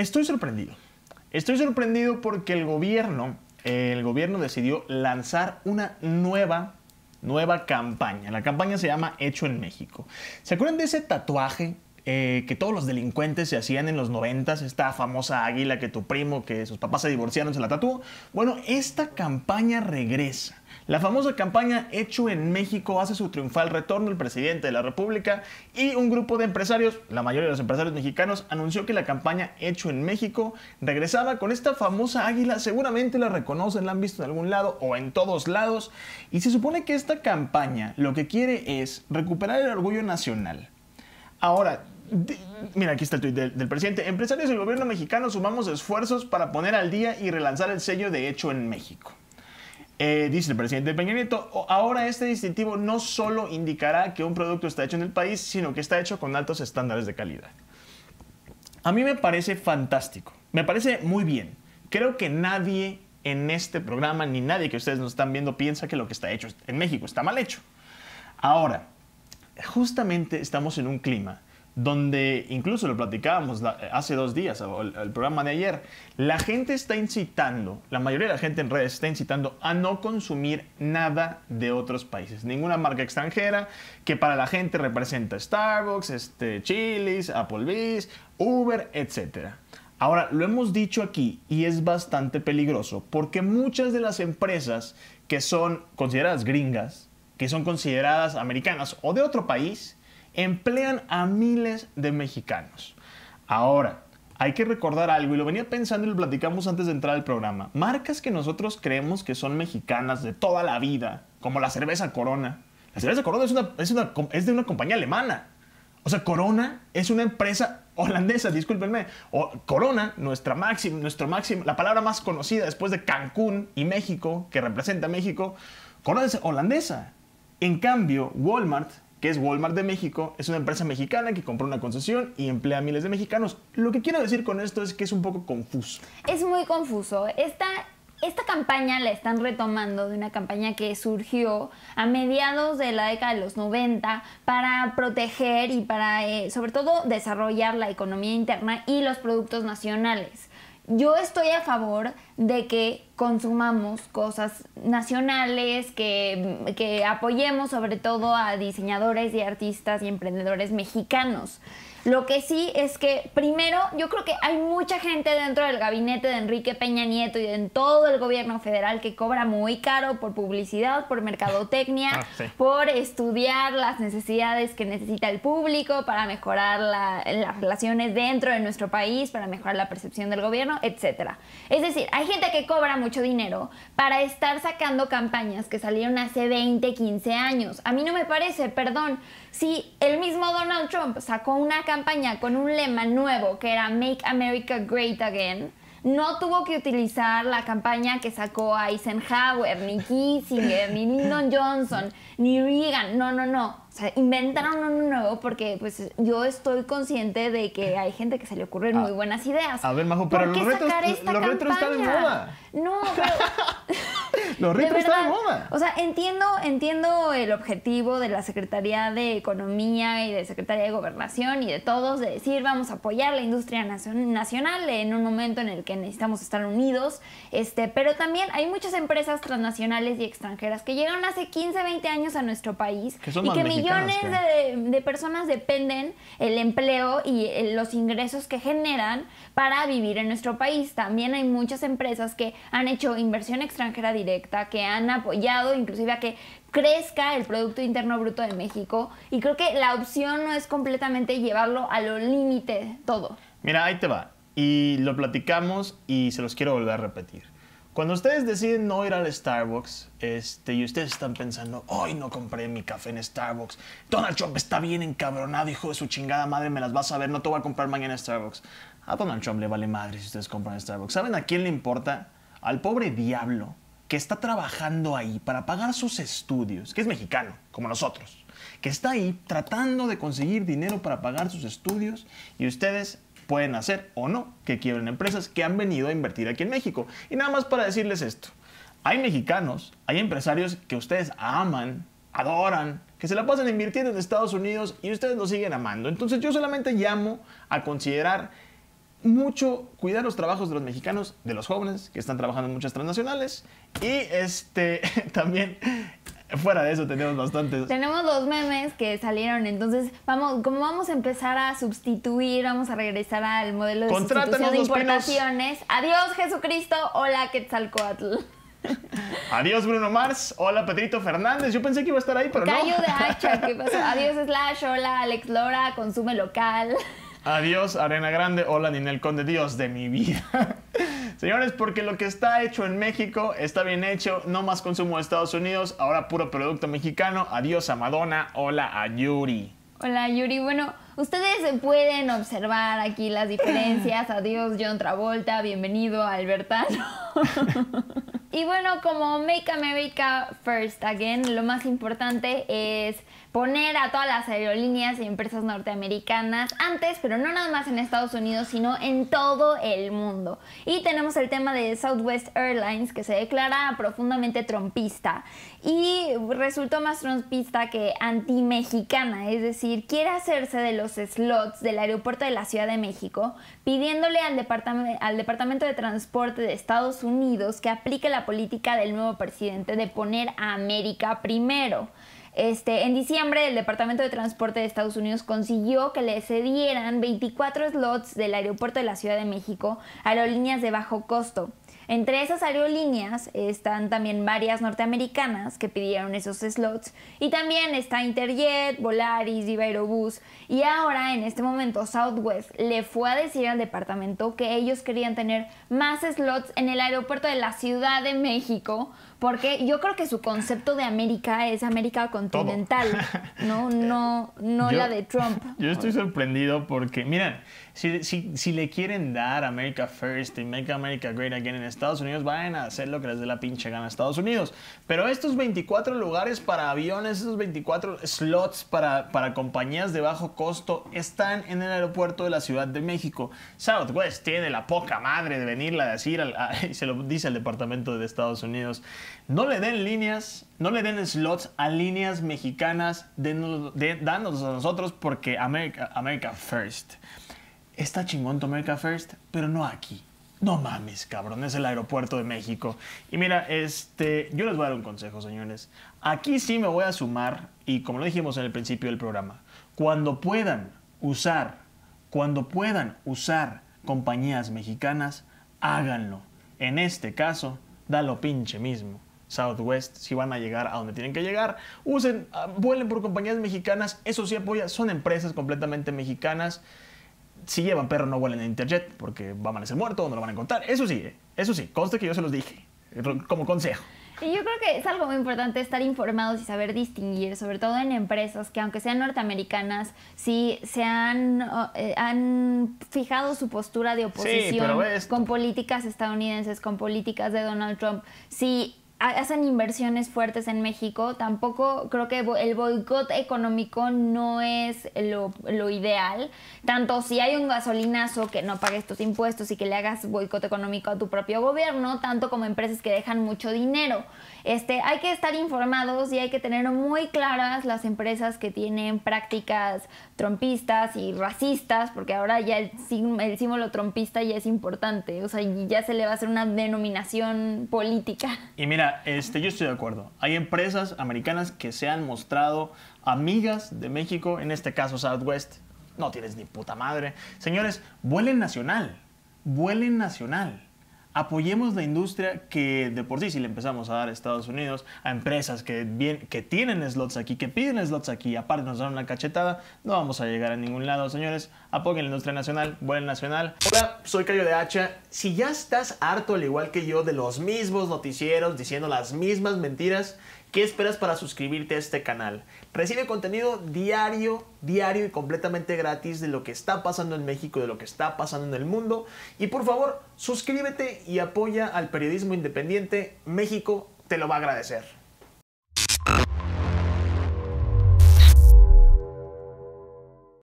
Estoy sorprendido. Estoy sorprendido porque el gobierno, eh, el gobierno decidió lanzar una nueva nueva campaña. La campaña se llama Hecho en México. ¿Se acuerdan de ese tatuaje eh, que todos los delincuentes se hacían en los noventas, esta famosa águila que tu primo, que sus papás se divorciaron, se la tatuó. Bueno, esta campaña regresa. La famosa campaña Hecho en México hace su triunfal retorno el presidente de la República y un grupo de empresarios, la mayoría de los empresarios mexicanos, anunció que la campaña Hecho en México regresaba con esta famosa águila, seguramente la reconocen, la han visto en algún lado o en todos lados, y se supone que esta campaña lo que quiere es recuperar el orgullo nacional, Ahora, mira, aquí está el tuit del, presidente. Empresarios y gobierno mexicano sumamos esfuerzos para poner al día y relanzar el sello de hecho en México. Eh, dice el presidente Peña Nieto, ahora este distintivo no solo indicará que un producto está hecho en el país, sino que está hecho con altos estándares de calidad. A mí me parece fantástico, me parece muy bien. Creo que nadie en este programa, ni nadie que ustedes nos están viendo, piensa que lo que está hecho en México está mal hecho. Ahora, justamente estamos en un clima donde incluso lo platicábamos eh, hace dos días, el, programa de ayer, la gente está incitando, la mayoría de la gente en redes está incitando a no consumir nada de otros países, ninguna marca extranjera que para la gente representa Starbucks, este, Chili's, Applebee's, Uber, etc. Ahora, lo hemos dicho aquí y es bastante peligroso porque muchas de las empresas que son consideradas gringas, que son consideradas americanas o de otro país, emplean a miles de mexicanos. Ahora, hay que recordar algo, y lo venía pensando y lo platicamos antes de entrar al programa. Marcas que nosotros creemos que son mexicanas de toda la vida, como la cerveza Corona. La cerveza Corona es, de una compañía alemana. O sea, Corona es una empresa holandesa, discúlpenme. Corona, nuestra máxima, nuestro máximo, la palabra más conocida después de Cancún y México, que representa a México, Corona es holandesa. En cambio, Walmart, que es Walmart de México, es una empresa mexicana que compró una concesión y emplea a miles de mexicanos. Lo que quiero decir con esto es que es un poco confuso. Es muy confuso. Esta esta campaña la están retomando de una campaña que surgió a mediados de la década de los 90 para proteger y para eh, sobre todo desarrollar la economía interna y los productos nacionales yo estoy a favor de que consumamos cosas nacionales, que, que apoyemos sobre todo a diseñadores y artistas y emprendedores mexicanos. Lo que sí es que, primero, yo creo que hay mucha gente dentro del gabinete de Enrique Peña Nieto y en todo el gobierno federal que cobra muy caro por publicidad, por mercadotecnia, ah, por estudiar las necesidades que necesita el público para mejorar las relaciones dentro de nuestro país, para mejorar la percepción del gobierno, etc. Es decir, hay gente que cobra mucho dinero para estar sacando campañas que salieron hace 20, 15 años. A mí no me parece, perdón. Si el mismo Donald Trump sacó una campaña con un lema nuevo que era Make America Great Again, no tuvo que utilizar la campaña que sacó Eisenhower, ni Kissinger, ni Lyndon Johnson, ni Reagan. No, no, no. O sea, inventaron uno nuevo porque pues yo estoy consciente de que hay gente que se le ocurren ah, muy buenas ideas. A ver, Majo, pero los, de moda. No, pero... Los rico están de O sea, entiendo, entiendo el objetivo de la Secretaría de Economía y de Secretaría de Gobernación y de todos de decir vamos a apoyar la industria nacional en un momento en el que necesitamos estar unidos. Este, pero también hay muchas empresas transnacionales y extranjeras que llegaron hace 15, 20 años a nuestro país y que millones De, personas dependen el empleo y eh, los ingresos que generan para vivir en nuestro país. También hay muchas empresas que han hecho inversión extranjera directa que han apoyado inclusive a que crezca el Producto Interno Bruto de México. Y creo que la opción no es completamente llevarlo a lo límite todo. Mira, ahí te va. Y lo platicamos y se los quiero volver a repetir. Cuando ustedes deciden no ir al Starbucks este, y ustedes están pensando, hoy no compré mi café en Starbucks, Donald Trump está bien encabronado, hijo de su chingada madre, me las vas a ver, no te voy a comprar mañana Starbucks. A Donald Trump le vale madre si ustedes compran Starbucks. ¿Saben a quién le importa? Al pobre diablo que está trabajando ahí para pagar sus estudios, que es mexicano, como nosotros, que está ahí tratando de conseguir dinero para pagar sus estudios y ustedes pueden hacer o no que quiebren empresas que han venido a invertir aquí en México. Y nada más para decirles esto, hay mexicanos, hay empresarios que ustedes aman, adoran, que se la pasan invirtiendo en Estados Unidos y ustedes lo siguen amando. Entonces yo solamente llamo a considerar mucho cuidar los trabajos de los mexicanos, de los jóvenes que están trabajando en muchas transnacionales. Y este también fuera de eso tenemos bastantes. Tenemos dos memes que salieron, entonces vamos, como vamos a empezar a sustituir, vamos a regresar al modelo de sustitución de importaciones. Adiós Jesucristo, hola Quetzalcoatl. Adiós Bruno Mars, hola Pedrito Fernández, yo pensé que iba a estar ahí, pero no. Adiós Slash, hola Alex Lora, consume local. Adiós, Arena Grande. Hola, Ninel Conde. Dios de mi vida. Señores, porque lo que está hecho en México está bien hecho. No más consumo de Estados Unidos. Ahora puro producto mexicano. Adiós a Madonna. Hola a Yuri. Hola Yuri. Bueno, ustedes pueden observar aquí las diferencias. Adiós John Travolta. Bienvenido Albertano. Y bueno, como Make America First Again, lo más importante es poner a todas las aerolíneas y empresas norteamericanas antes, pero no nada más en Estados Unidos, sino en todo el mundo. Y tenemos el tema de Southwest Airlines, que se declara profundamente trompista y resultó más trompista que anti-mexicana, es decir, quiere hacerse de los slots del aeropuerto de la Ciudad de México, pidiéndole al, departamento al Departamento de Transporte de Estados Unidos que aplique la política del nuevo presidente de poner a América primero. Este, en diciembre, el Departamento de Transporte de Estados Unidos consiguió que le cedieran 24 slots del aeropuerto de la Ciudad de México a aerolíneas de bajo costo. Entre esas aerolíneas están también varias norteamericanas que pidieron esos slots y también está Interjet, Volaris, Viva Aerobús y ahora en este momento Southwest le fue a decir al departamento que ellos querían tener más slots en el aeropuerto de la Ciudad de México porque yo creo que su concepto de América es América continental, eh, no, no, no la de Trump. Yo estoy sorprendido porque, miren, si, si, si, le quieren dar America First y Make America Great Again en Estados Unidos, vayan a hacer lo que les dé la pinche gana a Estados Unidos. Pero estos 24 lugares para aviones, esos 24 slots para, para compañías de bajo costo están en el aeropuerto de la Ciudad de México. Southwest tiene la poca madre de venirla a decir, y se lo dice al Departamento de Estados Unidos. No le den líneas, no le den slots a líneas mexicanas, dándonos a nosotros porque America, First. Está chingón America First, pero no aquí. No mames, cabrón, es el aeropuerto de México. Y mira, este, yo les voy a dar un consejo, señores. Aquí sí me voy a sumar, y como lo dijimos en el principio del programa, cuando puedan usar, cuando puedan usar compañías mexicanas, háganlo. En este caso, da lo pinche mismo. Southwest, si van a llegar a donde tienen que llegar, usen, ah, vuelen por compañías mexicanas, eso sí apoya, son empresas completamente mexicanas. Si llevan perro, no vuelen en Interjet, porque van a amanecer muerto, no lo van a encontrar. Eso sí, eh, eso sí, conste que yo se los dije, eh, como consejo. Y yo creo que es algo muy importante estar informados y saber distinguir, sobre todo en empresas que aunque sean norteamericanas, sí se han, eh, fijado su postura de oposición con políticas estadounidenses, con políticas de Donald Trump. Sí hacen inversiones fuertes en México, tampoco creo que el boicot económico no es lo, lo, ideal. Tanto si hay un gasolinazo que no pagues tus impuestos y que le hagas boicot económico a tu propio gobierno, tanto como empresas que dejan mucho dinero. Este, hay que estar informados y hay que tener muy claras las empresas que tienen prácticas trompistas y racistas, porque ahora ya el, el símbolo trompista ya es importante, o sea, ya se le va a hacer una denominación política. Y mira, este, yo estoy de acuerdo. Hay empresas americanas que se han mostrado amigas de México, en este caso Southwest. No tienes ni puta madre. Señores, vuelen nacional. Vuelen nacional apoyemos la industria que de por sí, si le empezamos a dar a Estados Unidos, a empresas que, tienen slots aquí, que piden slots aquí, aparte nos dan una cachetada, no vamos a llegar a ningún lado, señores. Apoyen la industria nacional, buen nacional. Hola, soy Cayo de Hacha. Si ya estás harto, al igual que yo, de los mismos noticieros diciendo las mismas mentiras ¿Qué esperas para suscribirte a este canal? Recibe contenido diario, diario y completamente gratis de lo que está pasando en México, de lo que está pasando en el mundo. Y por favor, suscríbete y apoya al periodismo independiente. México te lo va a agradecer.